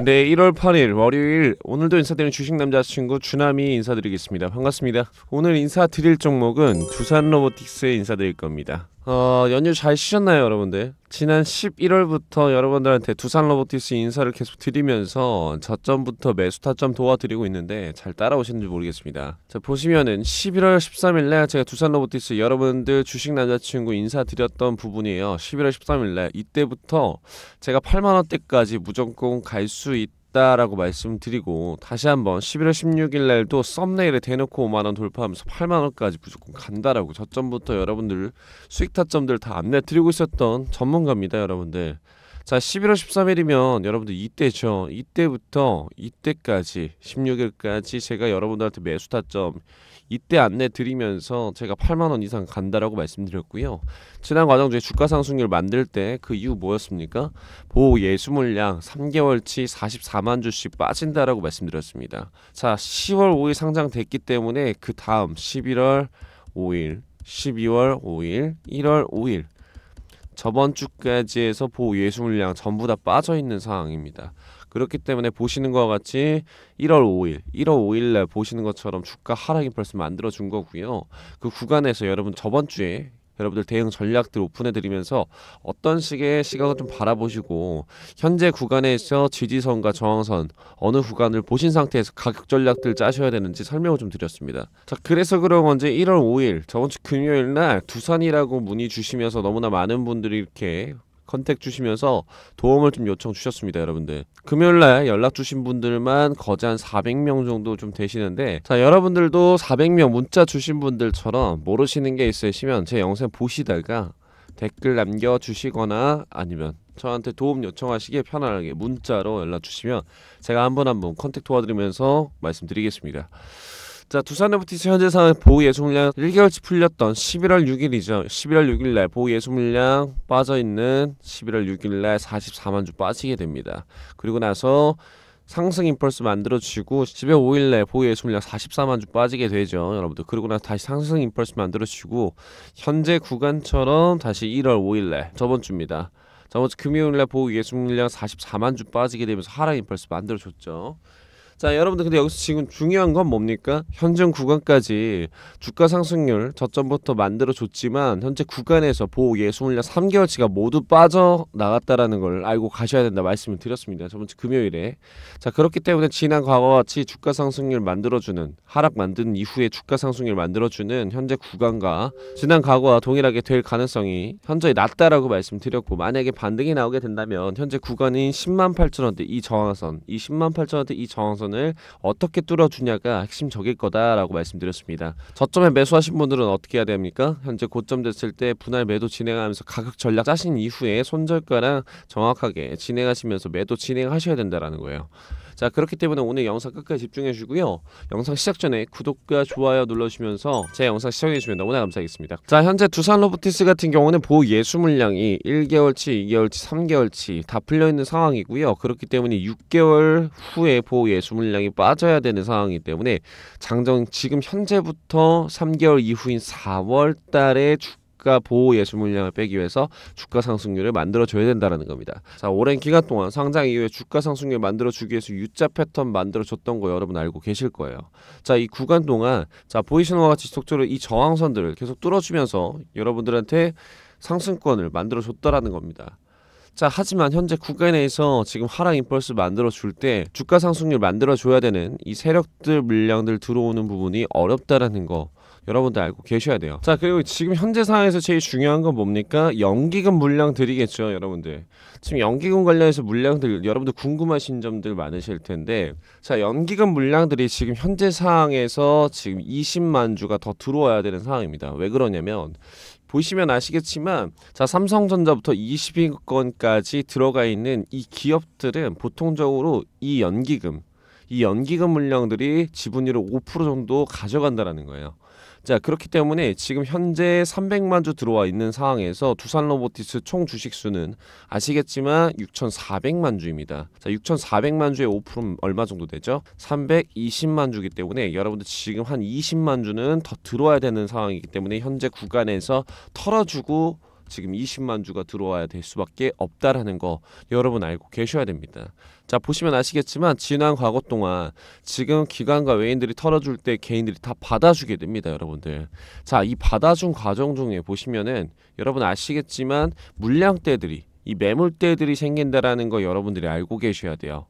네 1월 8일 월요일 오늘도 인사드리는 주식남자친구 주남이 인사드리겠습니다 반갑습니다 오늘 인사드릴 종목은 두산로보틱스에 인사드릴 겁니다 어, 연휴 잘 쉬셨나요, 여러분들? 지난 11월부터 여러분들한테 두산 로보티스 인사를 계속 드리면서 저점부터 매수 타점 도와드리고 있는데 잘 따라오시는지 모르겠습니다. 자, 보시면은 11월 13일 날 제가 두산 로보티스 여러분들 주식 남자친구 인사드렸던 부분이에요. 11월 13일 날 이때부터 제가 8만 원대까지 무조건 갈 수 있다. 있다라고 말씀드리고 다시 한번 11월 16일 날도 썸네일에 대놓고 5만원 돌파하면서 8만원까지 무조건 간다라고 저점부터 여러분들 수익 타점들 다 안내 드리고 있었던 전문가입니다 여러분들 자 11월 13일이면 여러분들 이때죠 이때부터 이때까지 16일까지 제가 여러분들한테 매수 타점 이때 안내 드리면서 제가 8만원 이상 간다라고 말씀드렸고요 지난 과정 중에 주가 상승률 만들 때 그 이유 뭐였습니까 보호 예수 물량 3개월치 44만 주씩 빠진다라고 말씀드렸습니다 자 10월 5일 상장됐기 때문에 그 다음 11월 5일 12월 5일, 1월 5일 저번 주까지해서보 예수 물량 전부 다 빠져 있는 상황입니다. 그렇기 때문에 보시는 것 같이 1월 5일, 1월 5일 날 보시는 것처럼 주가 하락이 벌써 만들어 준 거고요. 그 구간에서 여러분 저번 주에 여러분들 대응 전략들 오픈해드리면서 어떤 식의 시각을 좀 바라보시고 현재 구간에서 지지선과 저항선 어느 구간을 보신 상태에서 가격 전략들 짜셔야 되는지 설명을 좀 드렸습니다. 자 그래서 그럼 언제 1월 5일 저번 주 금요일 날 두산이라고 문의 주시면서 너무나 많은 분들이 이렇게 컨택 주시면서 도움을 좀 요청 주셨습니다 여러분들 금요일날 연락 주신 분들만 거의 한 400명 정도 좀 되시는데 자 여러분들도 400명 문자 주신 분들처럼 모르시는 게 있으시면 제 영상 보시다가 댓글 남겨주시거나 아니면 저한테 도움 요청하시기에 편안하게 문자로 연락 주시면 제가 한 분 한 분 컨택 도와드리면서 말씀드리겠습니다. 자 두산 에 f 티스 현재 상황 보호 예수 물량 1개월치 풀렸던 11월 6일이죠. 11월 6일날 보호 예수 물량 빠져있는 11월 6일날 44만 주 빠지게 됩니다. 그리고 나서 상승 인펄스 만들어주고 15일날 보호 예수 물량 44만 주 빠지게 되죠. 여러분들 그리고 나서 다시 상승 인펄스 만들어주고 현재 구간처럼 다시 1월 5일날 저번 주입니다. 저번 주 금요일날 보호 예수 물량 44만 주 빠지게 되면서 하락 인펄스 만들어줬죠. 자 여러분들 근데 여기서 지금 중요한 건 뭡니까? 현장 구간까지 주가 상승률 저점부터 만들어 줬지만 현재 구간에서 보호예 수물량 3개월치가 모두 빠져나갔다라는 걸 알고 가셔야 된다 말씀을 드렸습니다. 저번주 금요일에 자 그렇기 때문에 지난 과거 같이 주가 상승률 만들어주는 하락 만든 이후에 주가 상승률 만들어주는 현재 구간과 지난 과거와 동일하게 될 가능성이 현저히 낮다라고 말씀드렸고 만약에 반등이 나오게 된다면 현재 구간인 10만 8천원대 이 저항선 이 10만 8천원대 이 저항선 포지션을 어떻게 뚫어주냐가 핵심 적일 거다라고 말씀드렸습니다. 저점에 매수하신 분들은 어떻게 해야 됩니까? 현재 고점 됐을 때 분할 매도 진행하면서 가격 전략 짜신 이후에 손절가랑 정확하게 진행하시면서 매도 진행하셔야 된다라는 거예요. 자 그렇기 때문에 오늘 영상 끝까지 집중해 주고요 시 영상 시작 전에 구독과 좋아요 눌러주시면서 제 영상 시청해 주시면 너무나 감사하겠습니다 자 현재 두산 로보티스 같은 경우는 보호 예수 물량이 1개월치 2개월치 3개월치 다 풀려있는 상황이고요 그렇기 때문에 6개월 후에 보호 예수 물량이 빠져야 되는 상황이기 때문에 장정 지금 현재부터 3개월 이후인 4월 달에 주 주가 보호 예술 물량을 빼기 위해서 주가 상승률을 만들어줘야 된다는 겁니다. 자 오랜 기간 동안 상장 이후에 주가 상승률 만들어주기 위해서 U자 패턴 만들어줬던 거 여러분 알고 계실 거예요. 자 이 구간 동안 자 보이시는 것 같이 지속적으로 이 저항선들을 계속 뚫어주면서 여러분들한테 상승권을 만들어줬다라는 겁니다. 자 하지만 현재 국가 내에서 지금 하락 인펄스 만들어줄 때 주가 상승률 만들어줘야 되는 이 세력들 물량들 들어오는 부분이 어렵다라는 거 여러분들 알고 계셔야 돼요 자 그리고 지금 현재 상황에서 제일 중요한 건 뭡니까? 연기금 물량드리겠죠 여러분들 지금 연기금 관련해서 물량들 여러분들 궁금하신 점들 많으실 텐데 자 연기금 물량들이 지금 현재 상황에서 지금 20만 주가 더 들어와야 되는 상황입니다 왜 그러냐면 보시면 아시겠지만 자 삼성전자부터 20위권까지 들어가 있는 이 기업들은 보통적으로 이 연기금 이 연기금 물량들이 지분율을 5% 정도 가져간다라는 거예요. 자 그렇기 때문에 지금 현재 300만 주 들어와 있는 상황에서 두산 로보티스 총 주식 수는 아시겠지만 6,400만 주입니다. 자 6,400만 주의 5% 얼마 정도 되죠? 320만 주기 때문에 여러분들 지금 한 20만 주는 더 들어와야 되는 상황이기 때문에 현재 구간에서 털어주고 지금 20만 주가 들어와야 될 수밖에 없다라는 거 여러분 알고 계셔야 됩니다. 자 보시면 아시겠지만 지난 과거 동안 지금 기관과 외인들이 털어줄 때 개인들이 다 받아주게 됩니다 여러분들 자 이 받아준 과정 중에 보시면은 여러분 아시겠지만 물량대들이 이 매물대들이 생긴다라는 거 여러분들이 알고 계셔야 돼요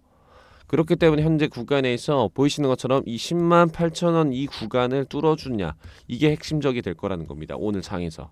그렇기 때문에 현재 구간에서 보이시는 것처럼 이 10만 8천원 이 구간을 뚫어주냐 이게 핵심적이 될 거라는 겁니다 오늘 장에서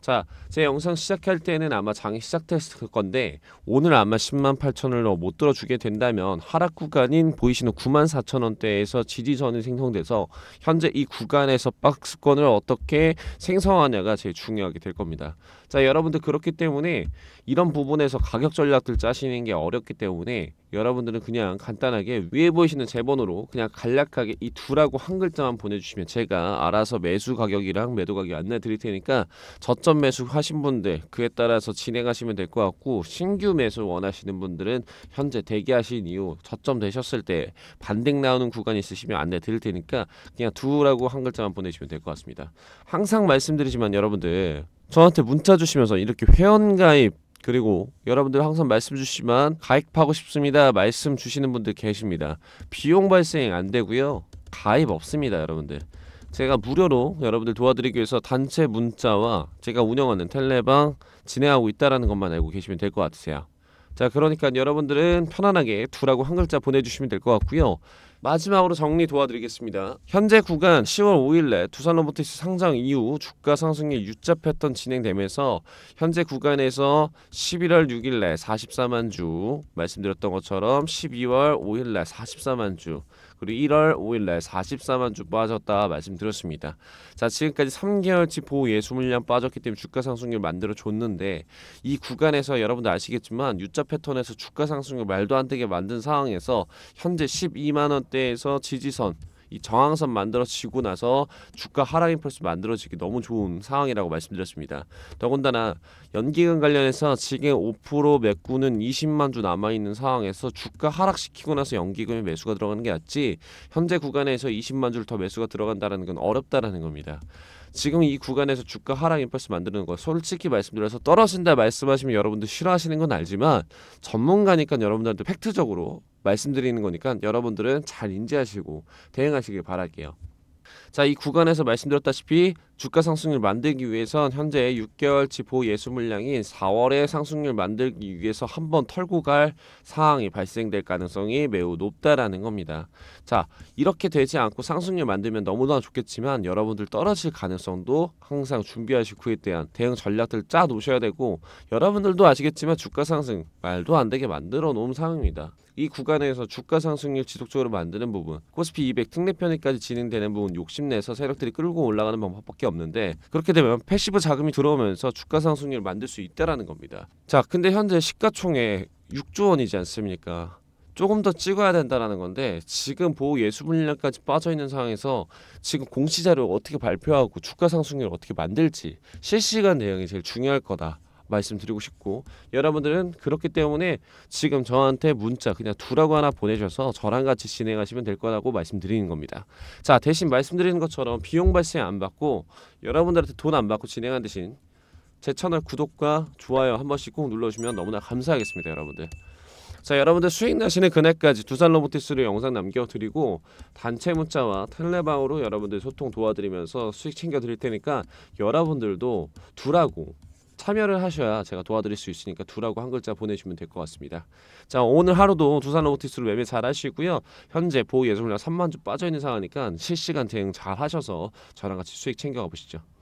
자, 제 영상 시작할 때는 아마 장이 시작됐을 건데 오늘 아마 10만 8천을 못 들어주게 된다면 하락 구간인 보이시는 9만 4천 원대에서 지지선이 생성돼서 현재 이 구간에서 박스권을 어떻게 생성하냐가 제일 중요하게 될 겁니다. 자 여러분들 그렇기 때문에 이런 부분에서 가격 전략들 짜시는 게 어렵기 때문에 여러분들은 그냥 간단하게 위에 보이시는 제 번호로 그냥 간략하게 이 두라고 한 글자만 보내주시면 제가 알아서 매수 가격이랑 매도 가격 안내 드릴 테니까 저점 매수 하신 분들 그에 따라서 진행하시면 될 것 같고 신규 매수 원하시는 분들은 현재 대기하신 이후 저점 되셨을 때 반등 나오는 구간이 있으시면 안내 드릴 테니까 그냥 두라고 한 글자만 보내주시면 될 것 같습니다. 항상 말씀드리지만 여러분들 저한테 문자 주시면서 이렇게 회원가입 그리고 여러분들 항상 말씀 주시지만 가입하고 싶습니다 말씀 주시는 분들 계십니다 비용 발생 안 되고요 가입 없습니다 여러분들 제가 무료로 여러분들 도와드리기 위해서 단체 문자와 제가 운영하는 텔레방 진행하고 있다라는 것만 알고 계시면 될 것 같으세요 자 그러니까 여러분들은 편안하게 두라고 한 글자 보내주시면 될 것 같고요 마지막으로 정리 도와드리겠습니다. 현재 구간 10월 5일에 두산 로보틱스 상장 이후 주가 상승률 유자 패턴 진행되면서 현재 구간에서 11월 6일에 44만 주 말씀드렸던 것처럼 12월 5일에 44만 주 그리고 1월 5일날 44만 주 빠졌다 말씀드렸습니다. 자 지금까지 3개월치 보호예 20량 빠졌기 때문에 주가 상승률 만들어 줬는데 이 구간에서 여러분들 아시겠지만 유자 패턴에서 주가 상승률 말도 안 되게 만든 상황에서 현재 12만 원대에서 지지선 이정황선 만들어지고 나서 주가 하락 임펄스 만들어지기 너무 좋은 상황이라고 말씀드렸습니다. 더군다나 연기금 관련해서 지금 5% 매꾸는 20만 주 남아 있는 상황에서 주가 하락시키고 나서 연기금에 매수가 들어가는 게 낫지 현재 구간에서 20만 주를 더 매수가 들어간다는건 어렵다라는 겁니다. 지금 이 구간에서 주가 하락 임펄스 만드는 거 솔직히 말씀드려서 떨어진다 말씀하시면 여러분들 싫어하시는 건 알지만 전문가니까 여러분들한테 팩트적으로 말씀드리는 거니까 여러분들은 잘 인지하시고 대응하시길 바랄게요. 자, 이 구간에서 말씀드렸다시피 주가 상승률 만들기 위해선 현재 6개월치 보호 예수 물량인 4월에 상승률 만들기 위해서 한번 털고 갈사항이 발생될 가능성이 매우 높다라는 겁니다. 자, 이렇게 되지 않고 상승률 만들면 너무나 좋겠지만 여러분들 떨어질 가능성도 항상 준비하실 후에 대한 대응 전략들 짜 놓으셔야 되고 여러분들도 아시겠지만 주가 상승 말도 안 되게 만들어 놓은 상황입니다. 이 구간에서 주가 상승률 지속적으로 만드는 부분, 코스피 200 특례 편입까지 진행되는 부분 욕심 욕심내서 세력들이 끌고 올라가는 방법밖에 없는데 그렇게 되면 패시브 자금이 들어오면서 주가 상승률을 만들 수 있다라는 겁니다. 자, 근데 현재 시가총액 6조 원이지 않습니까? 조금 더 찍어야 된다라는 건데 지금 보호 예수 분량까지 빠져 있는 상황에서 지금 공시 자료 어떻게 발표하고 주가 상승률 어떻게 만들지 실시간 대응이 제일 중요할 거다. 말씀드리고 싶고 여러분들은 그렇기 때문에 지금 저한테 문자 그냥 두라고 하나 보내셔서 저랑 같이 진행하시면 될 거라고 말씀드리는 겁니다. 자 대신 말씀드리는 것처럼 비용 발생 안 받고 여러분들한테 돈 안 받고 진행한 대신 제 채널 구독과 좋아요 한 번씩 꼭 눌러주시면 너무나 감사하겠습니다 여러분들. 자 여러분들 수익 나시는 그날까지 두산 로보티스로 영상 남겨드리고 단체 문자와 텔레방으로 여러분들 소통 도와드리면서 수익 챙겨드릴 테니까 여러분들도 두라고 참여를 하셔야 제가 도와드릴 수 있으니까 두라고 한 글자 보내주면 시될것 같습니다. 자 오늘 하루도 두산 오티스로 매매 잘 하시고요. 현재 보호 예술량 3만 주 빠져있는 상황이니까 실시간 대응 잘 하셔서 저랑 같이 수익 챙겨가 보시죠.